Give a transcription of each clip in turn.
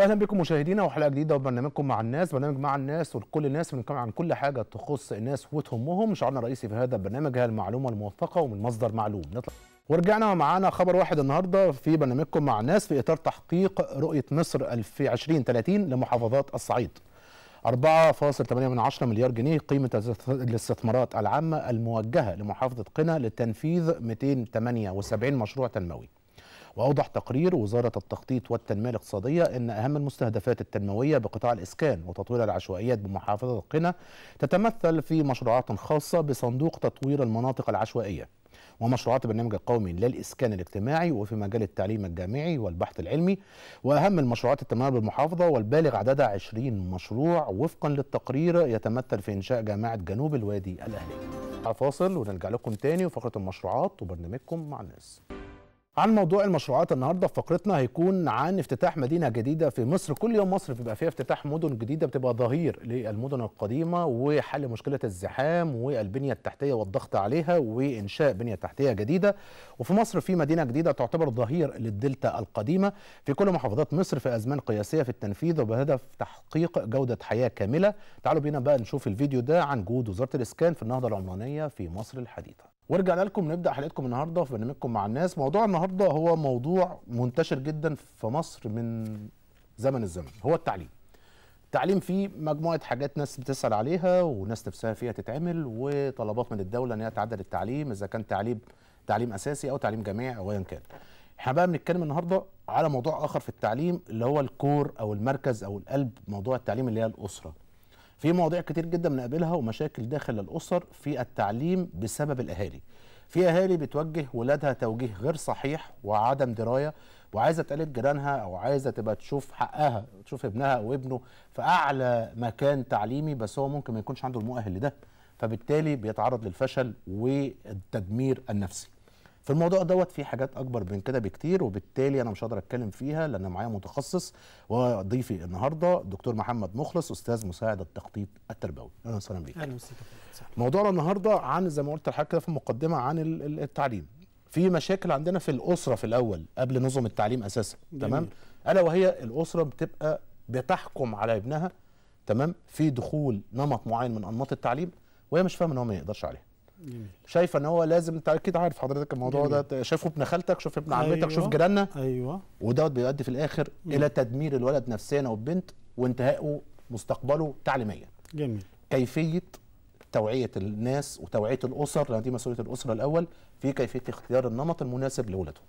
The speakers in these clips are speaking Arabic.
اهلا بكم مشاهدينا وحلقه جديده وبرنامجكم مع الناس برنامج مع الناس ولكل الناس بنتكلم عن كل حاجه تخص الناس وتهمهم شعارنا الرئيسي في هذا البرنامج هي المعلومه الموثقه ومن مصدر معلوم نطلع ورجعنا معانا خبر واحد النهارده في برنامجكم مع الناس في اطار تحقيق رؤيه مصر 2030 لمحافظات الصعيد 4.8 مليار جنيه قيمة الاستثمارات العامة الموجهة لمحافظة قنا لتنفيذ 278 مشروع تنموي وأوضح تقرير وزارة التخطيط والتنمية الاقتصادية أن أهم المستهدفات التنموية بقطاع الإسكان وتطوير العشوائيات بمحافظة القنا تتمثل في مشروعات خاصة بصندوق تطوير المناطق العشوائية ومشروعات برنامج القومي للإسكان الاجتماعي وفي مجال التعليم الجامعي والبحث العلمي وأهم المشروعات التنموية بالمحافظة والبالغ عددها 20 مشروع وفقا للتقرير يتمثل في إنشاء جامعة جنوب الوادي الأهلي فاصل ونرجع لكم تاني وفقرة المشروعات وبرنامجكم مع الناس عن موضوع المشروعات النهارده في فقرتنا هيكون عن افتتاح مدينه جديده في مصر كل يوم مصر بيبقى فيها افتتاح مدن جديده بتبقى ظهير للمدن القديمه وحل مشكله الزحام والبنيه التحتيه والضغط عليها وانشاء بنيه تحتيه جديده وفي مصر في مدينه جديده تعتبر ظهير للدلتا القديمه في كل محافظات مصر في ازمان قياسيه في التنفيذ وبهدف تحقيق جوده حياه كامله تعالوا بينا بقى نشوف الفيديو ده عن جهود وزاره الاسكان في النهضه العمرانيه في مصر الحديثه ورجعنا لكم نبدا حلقتكم النهارده في برنامجكم مع الناس موضوع النهارده هو موضوع منتشر جدا في مصر من زمن الزمن هو التعليم التعليم فيه مجموعه حاجات ناس بتسال عليها وناس نفسها فيها تتعمل وطلبات من الدوله ان هي تعدل التعليم اذا كان تعليم تعليم اساسي او تعليم جامعي او ايا كان احنا بقى بنتكلم النهارده على موضوع اخر في التعليم اللي هو الكور او المركز او القلب موضوع التعليم اللي هي الاسره في مواضيع كتير جدا بنقابلها ومشاكل داخل الاسر في التعليم بسبب الاهالي في اهالي بتوجه ولادها توجيه غير صحيح وعدم درايه وعايزه تقلد جيرانها او عايزه تبقى تشوف حقها تشوف ابنها او ابنه في اعلى مكان تعليمي بس هو ممكن ما يكونش عنده المؤهل لده فبالتالي بيتعرض للفشل والتدمير النفسي في الموضوع دوت في حاجات اكبر من كده بكتير وبالتالي انا مش هقدر اتكلم فيها لان معايا متخصص وضيفي النهارده الدكتور محمد مخلص استاذ مساعد التخطيط التربوي اهلا وسهلا بيك اهلا وسهلا موضوعنا النهارده عن زي ما قلت لحضرتك كده في المقدمه عن التعليم في مشاكل عندنا في الاسره في الاول قبل نظم التعليم اساسا تمام الا وهي الاسره بتبقى بتحكم على ابنها تمام في دخول نمط معين من انماط التعليم وهي مش فاهمه ان هو ما يقدرش عليها شايفه ان هو لازم انت اكيد عارف حضرتك الموضوع جميل. ده شايفه ابن خالتك شوف ابن عمتك أيوة. شوف جيراننا ايوه ودوت بيؤدي في الاخر مم. الى تدمير الولد نفسيا او البنت وانتهائه مستقبله تعليميا جميل كيفيه توعيه الناس وتوعيه الاسر لان يعني دي مسؤوليه الاسره الاول في كيفيه اختيار النمط المناسب لولادهم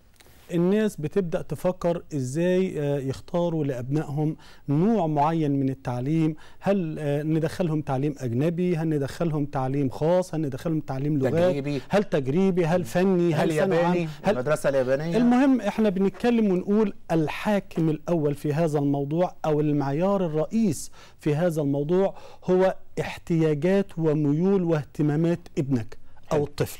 الناس بتبدا تفكر ازاي آه، يختاروا لابنائهم نوع معين من التعليم هل آه، ندخلهم تعليم اجنبي هل ندخلهم تعليم خاص هل ندخلهم تعليم لغات تجريبي. هل تجريبي هل فني هل, هل ياباني هل المدرسه اليابانيه المهم احنا بنتكلم ونقول الحاكم الاول في هذا الموضوع او المعيار الرئيس في هذا الموضوع هو احتياجات وميول واهتمامات ابنك او الطفل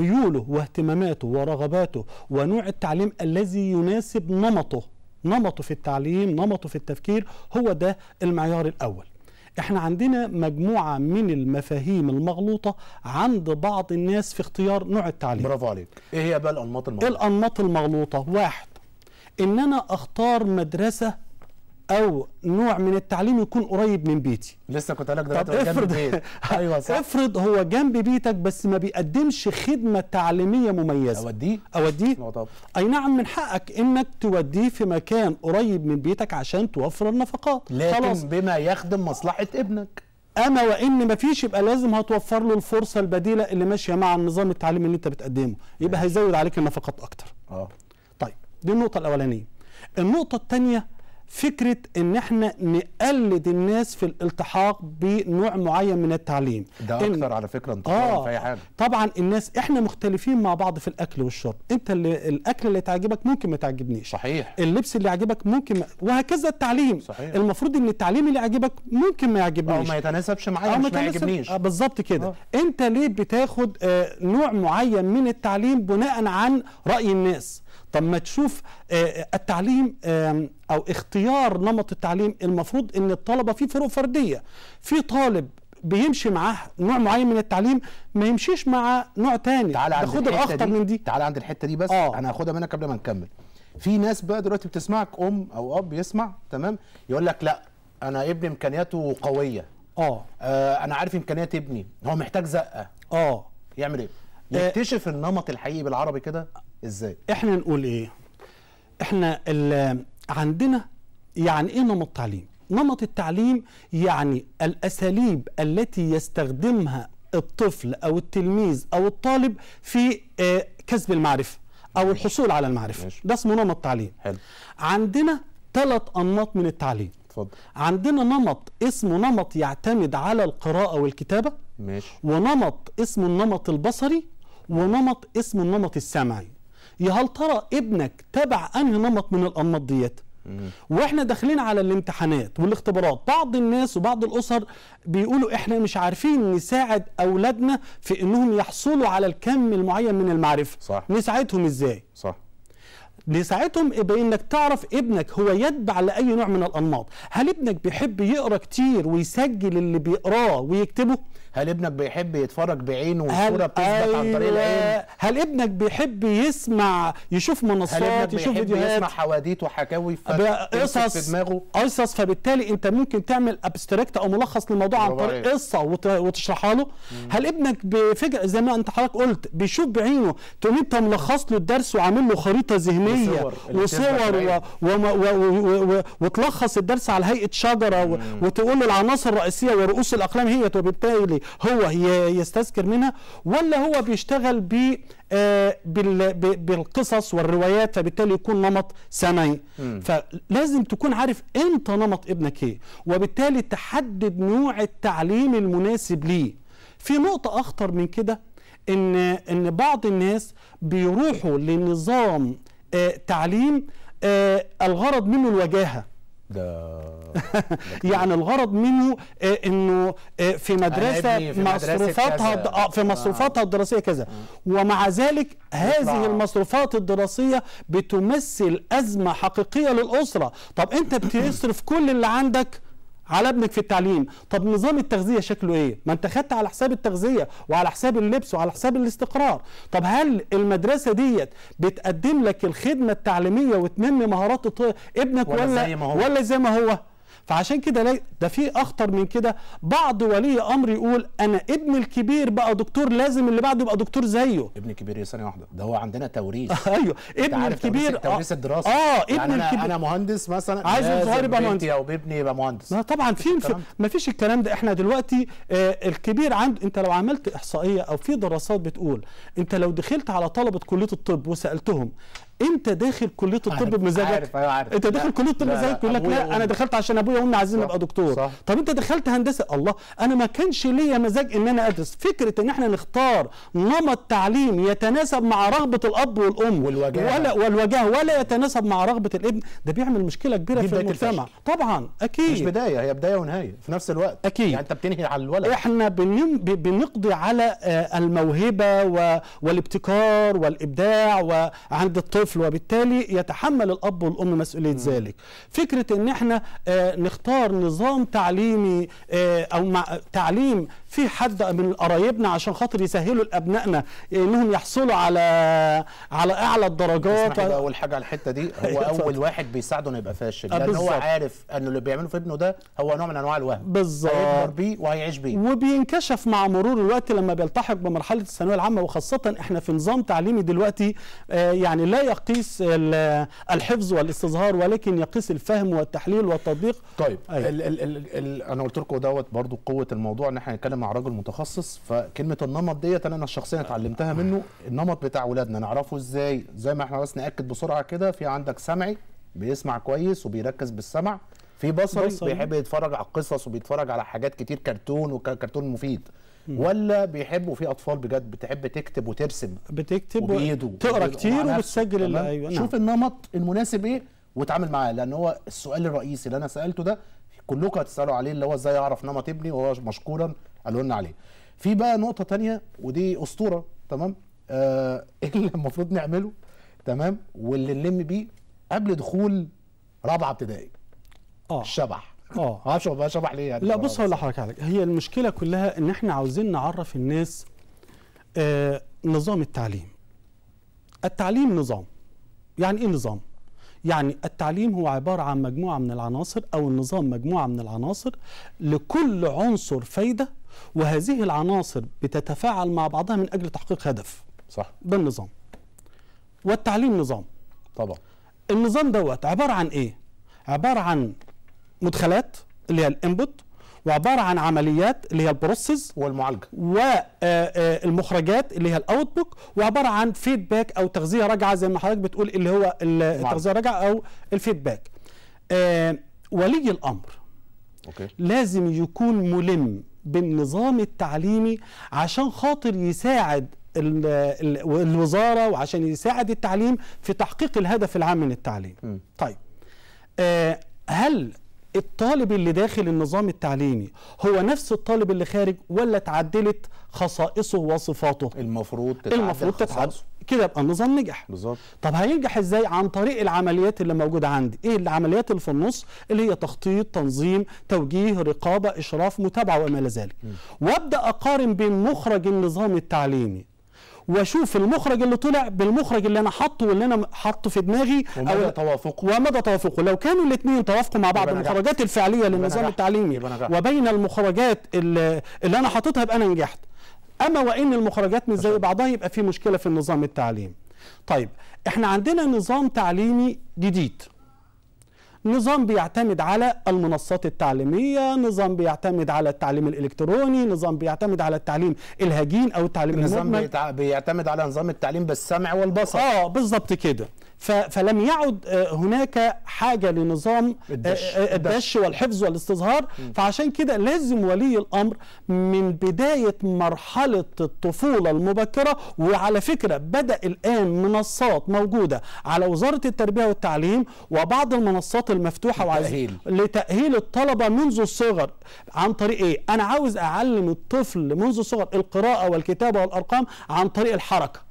ميوله واهتماماته ورغباته ونوع التعليم الذي يناسب نمطه نمطه في التعليم نمطه في التفكير هو ده المعيار الأول احنا عندنا مجموعة من المفاهيم المغلوطة عند بعض الناس في اختيار نوع التعليم برافو عليك ايه هي بقى الانماط المغلوطة الانماط المغلوطة واحد ان انا اختار مدرسة او نوع من التعليم يكون قريب من بيتي لسه كنت لك دلوقتي جنب افرض ايوه صح افرض هو جنب بيتك بس ما بيقدمش خدمه تعليميه مميزه اوديه اوديه اي نعم من حقك انك توديه في مكان قريب من بيتك عشان توفر النفقات لكن خلاص. بما يخدم مصلحه ابنك اما وان ما فيش يبقى لازم هتوفر له الفرصه البديله اللي ماشيه مع النظام التعليمي اللي انت بتقدمه يبقى هيزود عليك النفقات اكتر اه طيب دي النقطه الاولانيه النقطه الثانيه فكرة ان احنا نقلد الناس في الالتحاق بنوع معين من التعليم ده اكثر على فكرة انتقال آه في اي حاجة طبعا الناس احنا مختلفين مع بعض في الاكل والشرب انت اللي الاكل اللي تعجبك ممكن ما تعجبنيش صحيح اللبس اللي يعجبك ممكن ما... وهكذا التعليم صحيح المفروض ان التعليم اللي يعجبك ممكن ما يعجبنيش او ما يتناسبش معايا مش ما يعجبنيش آه بالظبط كده آه. انت ليه بتاخد آه نوع معين من التعليم بناء عن راي الناس طب ما تشوف آه، آه، التعليم او اختيار نمط التعليم المفروض ان الطلبه فيه فروق فرديه في طالب بيمشي معاه نوع معين من التعليم ما يمشيش مع نوع تاني تعال عند خد الاخطر من دي تعال عند الحته دي بس آه. انا هاخدها منك قبل ما نكمل في ناس بقى دلوقتي بتسمعك ام او اب يسمع تمام يقول لك لا انا ابني امكانياته قويه اه, آه، انا عارف امكانيات ابني هو محتاج زقه اه يعمل ايه يكتشف النمط الحقيقي بالعربي كده ازاي احنا نقول ايه احنا عندنا يعني ايه نمط تعليم نمط التعليم يعني الاساليب التي يستخدمها الطفل او التلميذ او الطالب في آه، كسب المعرفه او الحصول على المعرفه ماشي. ده اسمه نمط تعليم حلو. عندنا ثلاث انماط من التعليم اتفضل عندنا نمط اسمه نمط يعتمد على القراءه والكتابه ماشي ونمط اسمه النمط البصري ونمط اسمه النمط السمعي يا هل ترى ابنك تبع انهي نمط من الانماط ديت واحنا داخلين على الامتحانات والاختبارات بعض الناس وبعض الاسر بيقولوا احنا مش عارفين نساعد اولادنا في انهم يحصلوا على الكم المعين من المعرفه صح. نساعدهم ازاي صح نساعدهم بانك تعرف ابنك هو يتبع لاي نوع من الانماط هل ابنك بيحب يقرا كتير ويسجل اللي بيقراه ويكتبه هل ابنك بيحب يتفرج بعينه والصوره بتثبت أيوة. عن طريق أيوة. العين هل ابنك بيحب يسمع يشوف منصات يشوف فيديوهات يسمع حواديت وحكاوي قصص في دماغه قصص فبالتالي انت ممكن تعمل ابستراكت او ملخص للموضوع عن طريق قصه وتشرحها له هل ابنك بفجأة زي ما انت حضرتك قلت بيشوف بعينه تقوم انت ملخص له الدرس وعامل له خريطه ذهنيه وصور وتلخص الدرس على هيئه شجره وتقول له العناصر الرئيسيه ورؤوس الاقلام هي وبالتالي هو يستذكر منها ولا هو بيشتغل آه، ب بالقصص والروايات فبالتالي يكون نمط سمعي فلازم تكون عارف انت نمط ابنك ايه وبالتالي تحدد نوع التعليم المناسب ليه في نقطة أخطر من كده إن إن بعض الناس بيروحوا لنظام آه، تعليم آه، الغرض منه الوجاهة ده يعني الغرض منه آه، انه آه، في مدرسه آه، في مصروفاتها في مصروفاتها الدراسيه كذا ومع ذلك هذه المصروفات الدراسيه بتمثل ازمه حقيقيه للاسره طب انت بتصرف كل اللي عندك على ابنك في التعليم طب نظام التغذيه شكله ايه ما انت خدت على حساب التغذيه وعلى حساب اللبس وعلى حساب الاستقرار طب هل المدرسه ديت بتقدم لك الخدمه التعليميه وتنمي مهارات ابنك ولا ولا زي ما هو, ولا زي ما هو؟ فعشان كده ده في اخطر من كده بعض ولي امر يقول انا ابن الكبير بقى دكتور لازم اللي بعده يبقى دكتور زيه ابن الكبير ايه ثانيه واحده ده هو عندنا توريث ايوه ابن الكبير آه. توريث الدراسه اه ابن يعني الكبير انا مهندس مثلا عايز الصغير يبقى مهندس او ابني يبقى مهندس طبعا في ما فيش الكلام ده احنا دلوقتي آه الكبير عنده انت لو عملت احصائيه او في دراسات بتقول انت لو دخلت على طلبه كليه الطب وسالتهم انت داخل كليه الطب بمزاجك عارف ايوه عارف انت داخل كليه الطب بمزاجك يقول لك لا انا دخلت عشان ابويا وامي عايزين ابقى دكتور صح. طب انت دخلت هندسه الله انا ما كانش ليا مزاج ان انا ادرس فكره ان احنا نختار نمط تعليم يتناسب مع رغبه الاب والام والوجاهه ولا والوجاهه ولا يتناسب مع رغبه الابن ده بيعمل مشكله كبيره في المجتمع طبعا اكيد مش بدايه هي بدايه ونهايه في نفس الوقت اكيد يعني انت بتنهي على الولد احنا بنقضي على آه، الموهبه والابتكار والابداع وعند الطفل الطفل وبالتالي يتحمل الاب والام مسؤوليه ذلك فكره ان احنا آه، نختار نظام تعليمي آه، او مع تعليم في حد من قرايبنا عشان خاطر يسهلوا لابنائنا انهم يحصلوا على على اعلى الدرجات و... اول حاجه على الحته دي هو اول واحد بيساعده انه يبقى فاشل آه، لان هو عارف ان اللي بيعمله في ابنه ده هو نوع من انواع الوهم بالظبط هيكبر بيه وهيعيش بيه وبينكشف مع مرور الوقت لما بيلتحق بمرحله الثانويه العامه وخاصه احنا في نظام تعليمي دلوقتي يعني لا يقيس الحفظ والاستظهار ولكن يقيس الفهم والتحليل والتطبيق طيب ال ال ال ال انا قلت لكم دوت برضو قوه الموضوع ان احنا نتكلم مع راجل متخصص فكلمه النمط ديت انا شخصيا اتعلمتها منه النمط بتاع اولادنا نعرفه ازاي زي ما احنا بس ناكد بسرعه كده في عندك سمعي بيسمع كويس وبيركز بالسمع في بصري بصري بيحب يتفرج على قصص وبيتفرج على حاجات كتير كرتون وكرتون مفيد ولا بيحبوا في اطفال بجد بتحب تكتب وترسم بتكتب وبيدو تقرا كتير وبتسجل ايوه شوف نعم. النمط المناسب ايه وتعامل معاه لان هو السؤال الرئيسي اللي انا سالته ده كلكم هتسالوا عليه اللي هو ازاي اعرف نمط ابني وهو مشكورا قالوا لنا عليه في بقى نقطه تانية ودي اسطوره تمام آه، ايه اللي المفروض نعمله تمام واللي نلم بيه قبل دخول رابعه ابتدائي اه الشبح اه معرفش بقى شبح ليه يعني لا بص هقول لحضرتك هي المشكله كلها ان احنا عاوزين نعرف الناس آه نظام التعليم التعليم نظام يعني ايه نظام يعني التعليم هو عبارة عن مجموعة من العناصر أو النظام مجموعة من العناصر لكل عنصر فايدة وهذه العناصر بتتفاعل مع بعضها من أجل تحقيق هدف صح ده النظام والتعليم نظام طبعا النظام دوت عبارة عن إيه؟ عبارة عن مدخلات اللي هي الانبوت وعباره عن عمليات اللي هي البروسيس والمعالجه والمخرجات آه، آه، اللي هي الاوتبوت وعباره عن فيدباك او تغذيه راجعه زي ما حضرتك بتقول اللي هو التغذيه راجعه او الفيدباك آه، ولي الامر أوكي. لازم يكون ملم بالنظام التعليمي عشان خاطر يساعد الوزاره وعشان يساعد التعليم في تحقيق الهدف العام من التعليم م. طيب هل الطالب اللي داخل النظام التعليمي هو نفس الطالب اللي خارج ولا اتعدلت خصائصه وصفاته المفروض تتعدل المفروض تتعدل كده يبقى النظام نجح بالظبط طب هينجح ازاي عن طريق العمليات اللي موجوده عندي ايه العمليات اللي في النص اللي هي تخطيط تنظيم توجيه رقابه اشراف متابعه وما الى ذلك وابدا اقارن بين مخرج النظام التعليمي واشوف المخرج اللي طلع بالمخرج اللي انا حاطه واللي انا حاطه في دماغي ومدى توافقه ومدى توافقه لو كانوا الاثنين توافقوا مع بعض المخرجات الفعليه للنظام التعليمي وبين المخرجات اللي, اللي انا حاططها يبقى انا نجحت اما وان المخرجات مش زي بعضها يبقى في مشكله في النظام التعليمي طيب احنا عندنا نظام تعليمي جديد نظام بيعتمد على المنصات التعليمية نظام بيعتمد على التعليم الإلكتروني نظام بيعتمد على التعليم الهجين أو التعليم النظام بيعتمد على نظام التعليم بالسمع والبصر اه بالظبط كده فلم يعد آه، هناك حاجه لنظام آه، آه، الدش, الدش والحفظ والاستظهار فعشان كده لازم ولي الامر من بدايه مرحله الطفوله المبكره وعلى فكره بدا الان منصات موجوده على وزاره التربيه والتعليم وبعض المنصات المفتوحه لتأهيل. لتاهيل الطلبه منذ الصغر عن طريق ايه انا عاوز اعلم الطفل منذ الصغر القراءه والكتابه والارقام عن طريق الحركه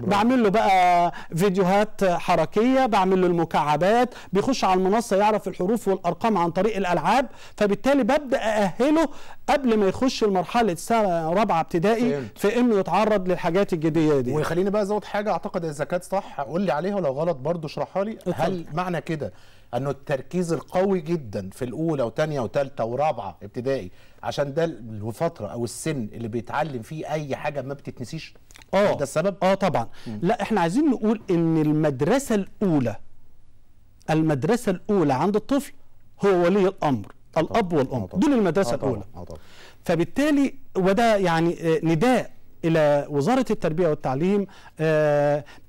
بعمل له بقى فيديوهات حركيه بعمل له المكعبات بيخش على المنصه يعرف الحروف والارقام عن طريق الالعاب فبالتالي ببدا ااهله قبل ما يخش المرحله السنه رابعه ابتدائي في انه يتعرض للحاجات الجديده دي ويخليني بقى ازود حاجه اعتقد اذا كانت صح قول لي عليها ولو غلط برضه اشرحها لي هل معنى كده انه التركيز القوي جدا في الاولى وثانيه وثالثه ورابعه ابتدائي عشان ده الفتره او السن اللي بيتعلم فيه اي حاجه ما بتتنسيش اه ده السبب اه طبعا م. لا احنا عايزين نقول ان المدرسه الاولى المدرسه الاولى عند الطفل هو ولي الامر آه، الاب والام آه، طبعا. دول المدرسه آه، طبعا. الاولى طبعا. فبالتالي وده يعني نداء الى وزاره التربيه والتعليم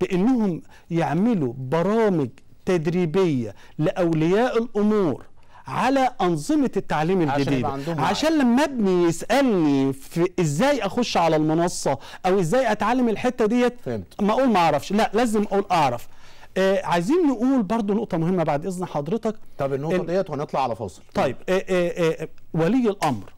بانهم يعملوا برامج تدريبيه لاولياء الامور على أنظمة التعليم الجديدة عشان, عشان لما ابني يسألني في إزاي أخش على المنصة أو إزاي أتعلم الحتة ديت ما أقول ما أعرفش لا لازم أقول أعرف آه عايزين نقول برضو نقطة مهمة بعد إذن حضرتك طب النقطة ال... ديت وهنطلع على فاصل طيب آه،, آه آه آه ولي الأمر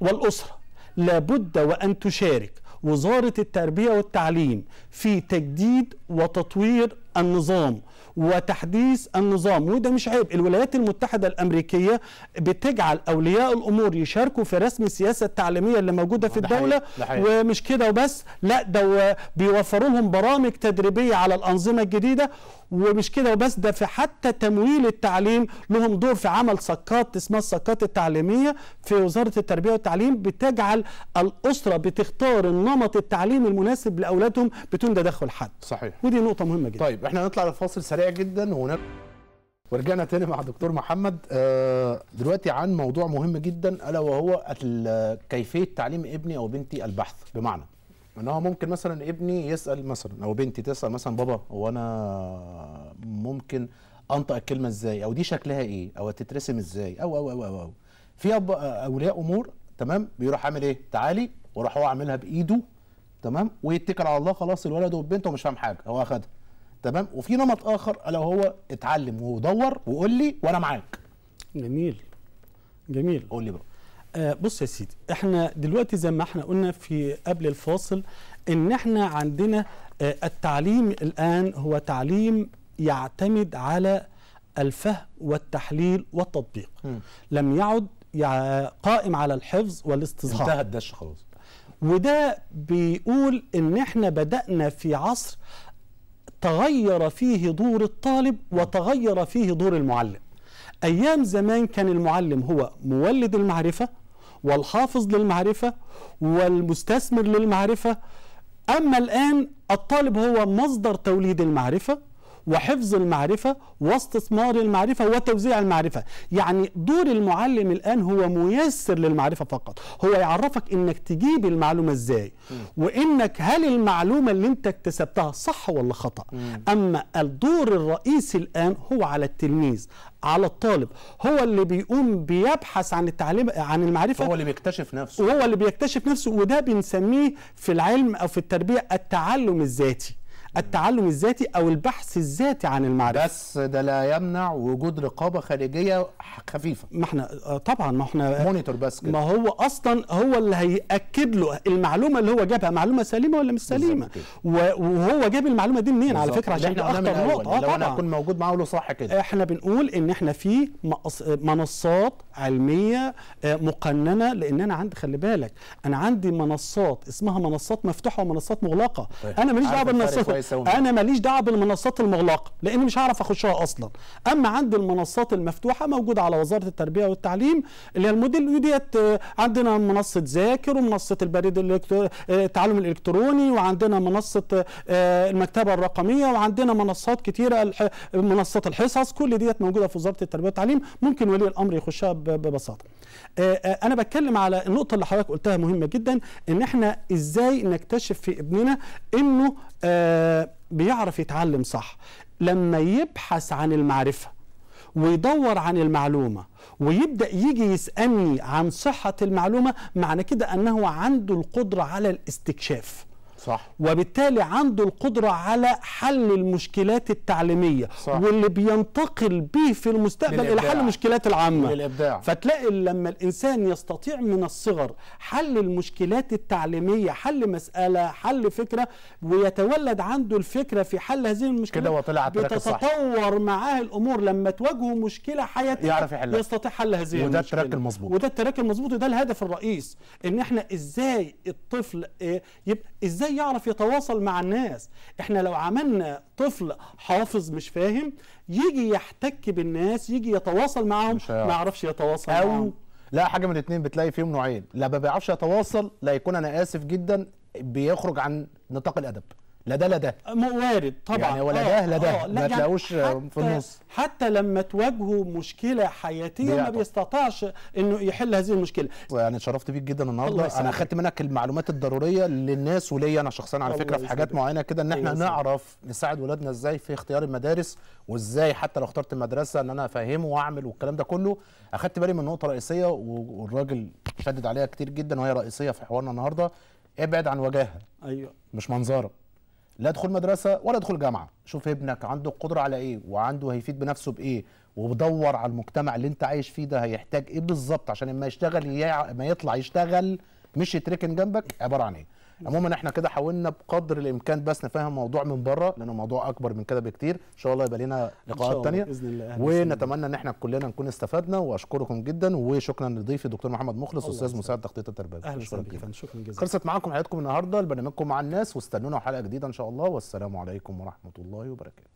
والأسرة لابد وأن تشارك وزارة التربية والتعليم في تجديد وتطوير النظام وتحديث النظام وده مش عيب الولايات المتحدة الأمريكية بتجعل أولياء الأمور يشاركوا في رسم السياسة التعليمية اللي موجودة في الدولة ومش كده وبس لا ده بيوفروا لهم برامج تدريبية على الأنظمة الجديدة ومش كده وبس ده في حتى تمويل التعليم لهم دور في عمل سقاط اسمها السقاط التعليمية في وزارة التربية والتعليم بتجعل الأسرة بتختار النمط التعليمي المناسب لأولادهم بدون تدخل حد صحيح ودي نقطة مهمة جدا طيب طيب احنا هنطلع لفاصل سريع جدا ونرجع ورجعنا تاني مع دكتور محمد آه، دلوقتي عن موضوع مهم جدا الا وهو كيفيه تعليم ابني او بنتي البحث بمعنى ان هو ممكن مثلا ابني يسال مثلا او بنتي تسال مثلا بابا هو انا ممكن انطق الكلمه ازاي او دي شكلها ايه او تترسم ازاي او او او او, أو. في اولياء امور تمام بيروح عامل ايه تعالي وراح هو عاملها بايده تمام ويتكل على الله خلاص الولد والبنت ومش فاهم حاجه هو اخدها تمام وفي نمط اخر الا هو اتعلم ودور وقول لي وانا معاك جميل جميل قول لي بقى آه بص يا سيدي احنا دلوقتي زي ما احنا قلنا في قبل الفاصل ان احنا عندنا آه التعليم الان هو تعليم يعتمد على الفهم والتحليل والتطبيق م. لم يعد قائم على الحفظ والاستظهار انتهى الدش خلاص وده بيقول ان احنا بدأنا في عصر تغير فيه دور الطالب وتغير فيه دور المعلم أيام زمان كان المعلم هو مولد المعرفة والحافظ للمعرفة والمستثمر للمعرفة أما الآن الطالب هو مصدر توليد المعرفة وحفظ المعرفة واستثمار المعرفة وتوزيع المعرفة يعني دور المعلم الآن هو ميسر للمعرفة فقط هو يعرفك إنك تجيب المعلومة إزاي وإنك هل المعلومة اللي أنت اكتسبتها صح ولا خطأ أما الدور الرئيسي الآن هو على التلميذ على الطالب هو اللي بيقوم بيبحث عن التعليم عن المعرفه هو اللي بيكتشف نفسه وهو اللي بيكتشف نفسه وده بنسميه في العلم او في التربيه التعلم الذاتي التعلم الذاتي او البحث الذاتي عن المعرفه بس ده لا يمنع وجود رقابه خارجيه خفيفه ما احنا آه، طبعا ما احنا مونيتور بس كده. ما هو اصلا هو اللي هياكد له المعلومه اللي هو جابها معلومه سليمه ولا مش سليمه وهو جاب المعلومه دي منين على فكره عشان احنا اخطر نقطه اه طبعا انا اكون موجود معاه له صح كده احنا بنقول ان احنا في منصات علميه آه، مقننه لان انا عندي خلي بالك انا عندي منصات اسمها منصات مفتوحه ومنصات مغلقه طيب. انا ماليش دعوه بالمنصات يساوي انا ماليش دعوه بالمنصات المغلقه لان مش هعرف اخشها اصلا اما عند المنصات المفتوحه موجوده على وزاره التربيه والتعليم اللي هي الموديل وديت آه، عندنا منصه ذاكر ومنصه البريد آه، التعلم الالكتروني وعندنا منصه آه، المكتبه الرقميه وعندنا منصات كتيره منصات الحصص كل ديت موجوده في وزاره التربيه والتعليم ممكن ولي الامر يخشها ببساطه آه، آه، انا بتكلم على النقطه اللي حضرتك قلتها مهمه جدا ان احنا ازاي نكتشف في ابننا انه آه، بيعرف يتعلم صح لما يبحث عن المعرفه ويدور عن المعلومه ويبدا يجي يسالني عن صحه المعلومه معنى كده انه عنده القدره على الاستكشاف صح. وبالتالي عنده القدرة على حل المشكلات التعليمية صح. واللي بينتقل به في المستقبل إلى حل المشكلات العامة للإبداع. فتلاقي لما الإنسان يستطيع من الصغر حل المشكلات التعليمية حل مسألة حل فكرة ويتولد عنده الفكرة في حل هذه المشكله كده وطلع بتتطور معاه الأمور لما تواجهه مشكلة حياتية يعرف يحلها يستطيع حل هذه وده المشكلة وده التراك المظبوط وده التراك المظبوط وده الهدف الرئيس إن إحنا إزاي الطفل إيه، يبقى إزاي ازاي يعرف يتواصل مع الناس احنا لو عملنا طفل حافظ مش فاهم يجي يحتك بالناس يجي يتواصل معاهم ما يعرفش يتواصل أو معاهم لا حاجه من الاثنين بتلاقي فيهم نوعين لا ما بيعرفش يتواصل لا يكون انا اسف جدا بيخرج عن نطاق الادب لا ده لا ده وارد طبعا يعني ولا آه، ده لا ده آه، ما يعني تلاقوش في النص حتى لما تواجهه مشكله حياتيه بيعطل. ما بيستطعش انه يحل هذه المشكله يعني اتشرفت بيك جدا النهارده انا اخدت منك المعلومات الضروريه للناس وليا انا شخصيا على فكره في حاجات معينه كده ان احنا نعرف نساعد ولادنا ازاي في اختيار المدارس وازاي حتى لو اخترت المدرسه ان انا افهمه واعمل والكلام ده كله اخدت بالي من نقطه رئيسيه والراجل شدد عليها كتير جدا وهي رئيسيه في حوارنا النهارده ابعد عن وجاهه ايوه مش منظرك لا ادخل مدرسه ولا ادخل جامعه شوف ابنك عنده القدره على ايه وعنده هيفيد بنفسه بايه ودور على المجتمع اللي انت عايش فيه ده هيحتاج ايه بالظبط عشان اما يشتغل ما يطلع يشتغل مش يتركن جنبك عباره عن ايه عموما احنا كده حاولنا بقدر الامكان بس نفهم موضوع من بره لانه موضوع اكبر من كده بكتير ان شاء الله يبقى لنا لقاءات ثانيه ونتمنى ان احنا كلنا نكون استفدنا واشكركم جدا وشكرا لضيفي الدكتور محمد مخلص استاذ مساعد تخطيط التربيه اهلا وسهلا شكرا جزيلا خلصت معاكم حلقتكم النهارده البرنامجكم مع الناس واستنونا حلقه جديده ان شاء الله والسلام عليكم ورحمه الله وبركاته